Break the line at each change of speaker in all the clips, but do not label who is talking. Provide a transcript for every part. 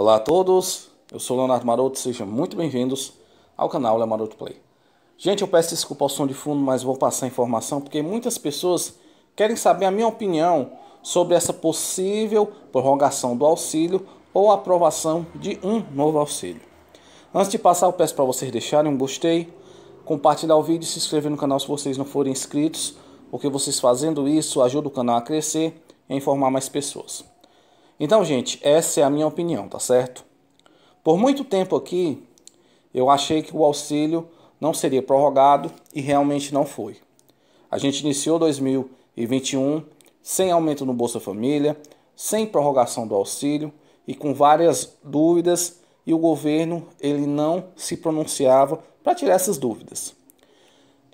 Olá a todos, eu sou Leonardo Maroto, sejam muito bem-vindos ao canal Leonardo Maroto Play. Gente, eu peço desculpa ao som de fundo, mas vou passar a informação porque muitas pessoas querem saber a minha opinião sobre essa possível prorrogação do auxílio ou aprovação de um novo auxílio. Antes de passar, eu peço para vocês deixarem um gostei, compartilhar o vídeo e se inscrever no canal se vocês não forem inscritos, porque vocês fazendo isso ajuda o canal a crescer e a informar mais pessoas. Então, gente, essa é a minha opinião, tá certo? Por muito tempo aqui, eu achei que o auxílio não seria prorrogado e realmente não foi. A gente iniciou 2021 sem aumento no Bolsa Família, sem prorrogação do auxílio e com várias dúvidas e o governo ele não se pronunciava para tirar essas dúvidas.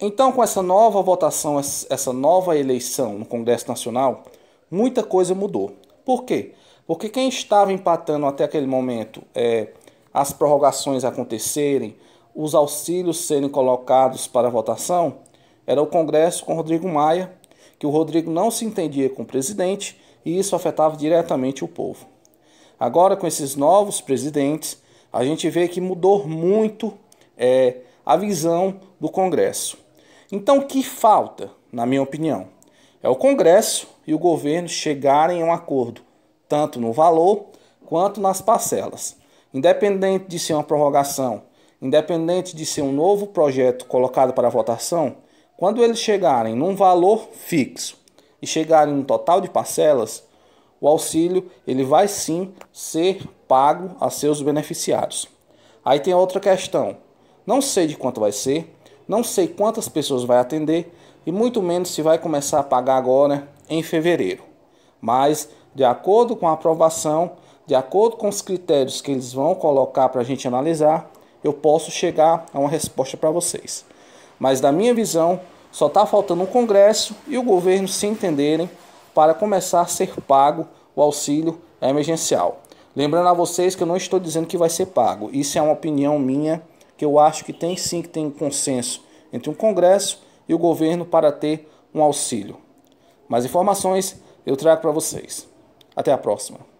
Então, com essa nova votação, essa nova eleição no Congresso Nacional, muita coisa mudou. Por quê? Porque quem estava empatando até aquele momento é, as prorrogações acontecerem, os auxílios serem colocados para votação, era o Congresso com Rodrigo Maia, que o Rodrigo não se entendia com o presidente e isso afetava diretamente o povo. Agora, com esses novos presidentes, a gente vê que mudou muito é, a visão do Congresso. Então, o que falta, na minha opinião? É o Congresso e o governo chegarem a um acordo tanto no valor quanto nas parcelas. Independente de ser uma prorrogação, independente de ser um novo projeto colocado para votação, quando eles chegarem num valor fixo e chegarem no total de parcelas, o auxílio ele vai sim ser pago a seus beneficiários. Aí tem outra questão. Não sei de quanto vai ser, não sei quantas pessoas vai atender e muito menos se vai começar a pagar agora em fevereiro. Mas de acordo com a aprovação, de acordo com os critérios que eles vão colocar para a gente analisar, eu posso chegar a uma resposta para vocês. Mas, da minha visão, só está faltando um Congresso e o governo se entenderem para começar a ser pago o auxílio emergencial. Lembrando a vocês que eu não estou dizendo que vai ser pago, isso é uma opinião minha que eu acho que tem sim que tem um consenso entre o Congresso e o governo para ter um auxílio. Mais informações eu trago para vocês. Até a próxima.